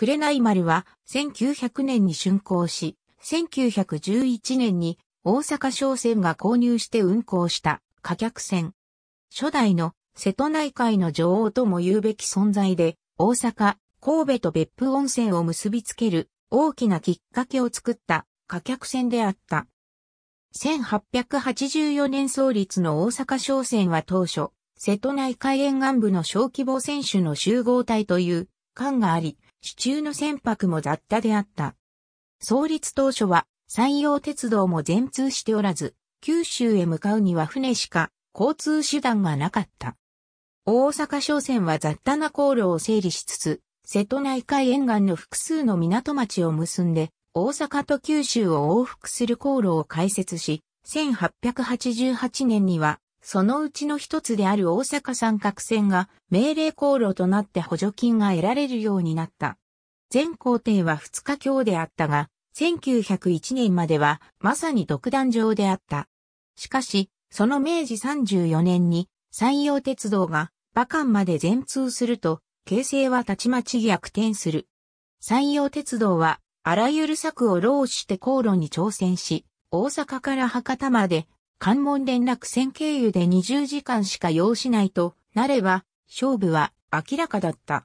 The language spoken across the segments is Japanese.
紅丸は1900年に竣工し、1911年に大阪商船が購入して運航した貨客船。初代の瀬戸内海の女王とも言うべき存在で、大阪、神戸と別府温泉を結びつける大きなきっかけを作った貨客船であった。1884年創立の大阪商船は当初、瀬戸内海沿岸部の小規模選手の集合体という艦があり、市中の船舶も雑多であった。創立当初は、山陽鉄道も全通しておらず、九州へ向かうには船しか交通手段がなかった。大阪商船は雑多な航路を整理しつつ、瀬戸内海沿岸の複数の港町を結んで、大阪と九州を往復する航路を開設し、1888年にはそのうちの一つである大阪三角線が命令航路となって補助金が得られるようになった。全工程は二日強であったが、1901年まではまさに独壇場であった。しかし、その明治34年に山陽鉄道が馬漢まで全通すると、形勢はたちまち逆転する。山陽鉄道はあらゆる策を労して航路に挑戦し、大阪から博多まで関門連絡線経由で20時間しか要しないとなれば、勝負は明らかだった。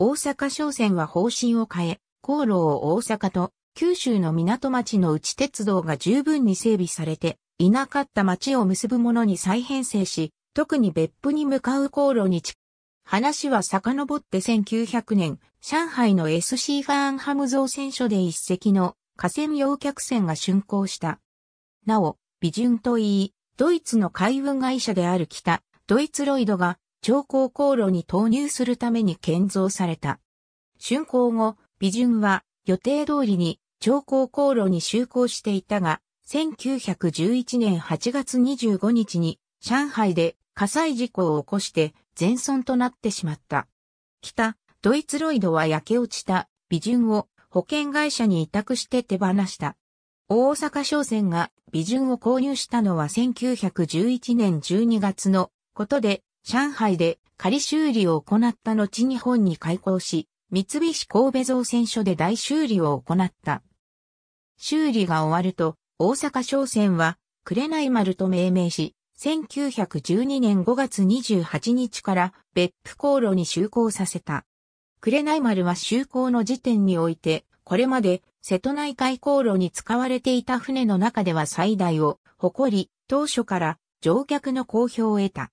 大阪商船は方針を変え、航路を大阪と九州の港町の内鉄道が十分に整備されて、いなかった町を結ぶものに再編成し、特に別府に向かう航路に近話は遡って1900年、上海の SC ファーンハム造船所で一隻の河川用客船が竣工した。なお、美順といい、ドイツの海運会社である北、ドイツロイドが超高航路に投入するために建造された。竣工後、美順は予定通りに超高航路に就航していたが、1911年8月25日に上海で火災事故を起こして全損となってしまった。北、ドイツロイドは焼け落ちた美順を保険会社に委託して手放した。大阪商船が美順を購入したのは1911年12月のことで、上海で仮修理を行った後日本に開港し、三菱神戸造船所で大修理を行った。修理が終わると、大阪商船は、紅丸と命名し、1912年5月28日から別府航路に就航させた。紅丸は就航の時点において、これまで瀬戸内海航路に使われていた船の中では最大を誇り、当初から乗客の好評を得た。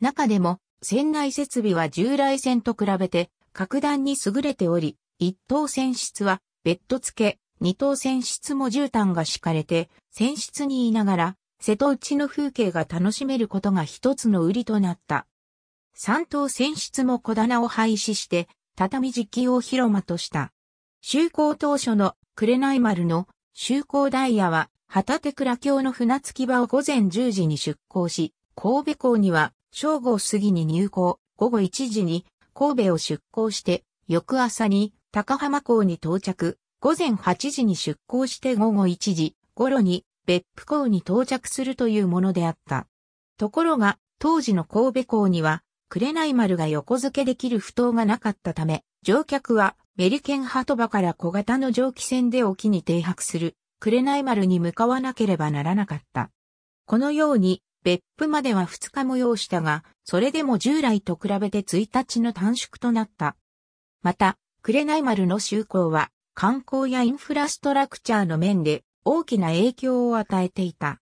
中でも、船内設備は従来船と比べて格段に優れており、一等船室はベッド付け、二等船室も絨毯が敷かれて、船室にいながら、瀬戸内の風景が楽しめることが一つの売りとなった。三等船室も小棚を廃止して、畳敷きを広間とした。就航当初の紅丸の就航ダイヤは、旗手倉橋の船着き場を午前10時に出港し、神戸港には正午過ぎに入港、午後1時に神戸を出港して、翌朝に高浜港に到着、午前8時に出港して午後1時頃に別府港に到着するというものであった。ところが、当時の神戸港には、紅丸が横付けできる不当がなかったため、乗客はメリケンハトバから小型の蒸気船で沖に停泊する、マ丸に向かわなければならなかった。このように、別府までは2日も要したが、それでも従来と比べて1日の短縮となった。また、マ丸の就航は、観光やインフラストラクチャーの面で大きな影響を与えていた。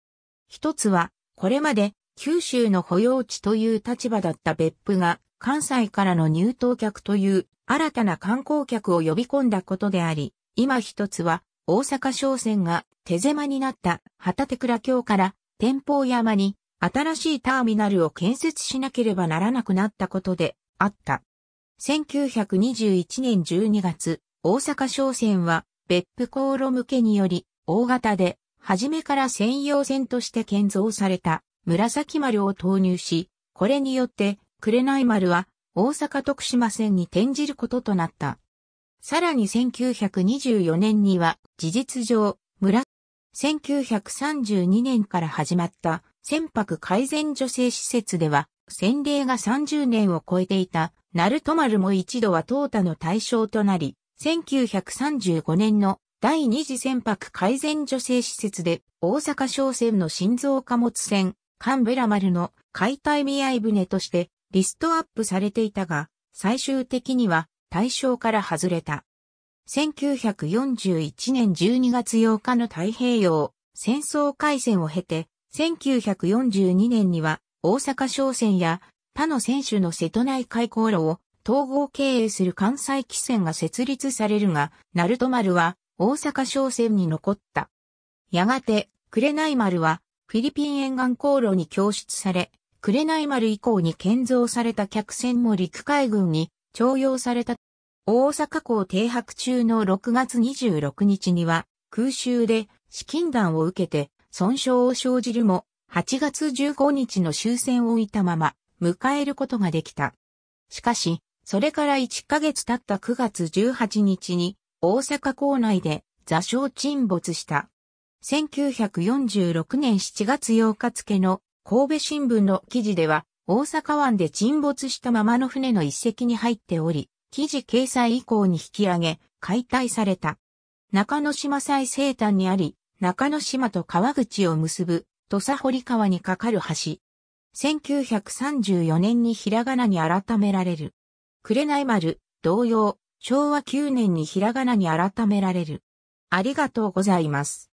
一つは、これまで九州の保養地という立場だった別府が関西からの入島客という新たな観光客を呼び込んだことであり、今一つは大阪商船が手狭になった旗手倉橋から天保山に新しいターミナルを建設しなければならなくなったことであった。1921年12月、大阪商船は別府航路向けにより大型で初めから専用船として建造された紫丸を投入し、これによって紅丸は大阪徳島線に転じることとなった。さらに1924年には事実上、村、1932年から始まった船舶改善女性施設では、先例が30年を超えていた、鳴門丸も一度は淘汰の対象となり、1935年の第二次船舶改善女性施設で大阪商船の心臓貨物船、カンベラ丸の解体見合い船としてリストアップされていたが、最終的には対象から外れた。1941年12月8日の太平洋戦争開戦を経て、1942年には大阪商船や他の選手の瀬戸内海航路を統合経営する関西汽船が設立されるが、ナルト丸は大阪商船に残った。やがて、紅丸はフィリピン沿岸航路に供出され、紅丸以降に建造された客船も陸海軍に徴用された。大阪港停泊中の6月26日には空襲で資金弾を受けて損傷を生じるも8月15日の終戦を置いたまま迎えることができた。しかし、それから1ヶ月経った9月18日に大阪港内で座礁沈没した。1946年7月8日付の神戸新聞の記事では、大阪湾で沈没したままの船の一隻に入っており、記事掲載以降に引き上げ、解体された。中之島最西端にあり、中之島と川口を結ぶ、土佐堀川に架かる橋。1934年にひらがなに改められる。紅丸、同様、昭和9年にひらがなに改められる。ありがとうございます。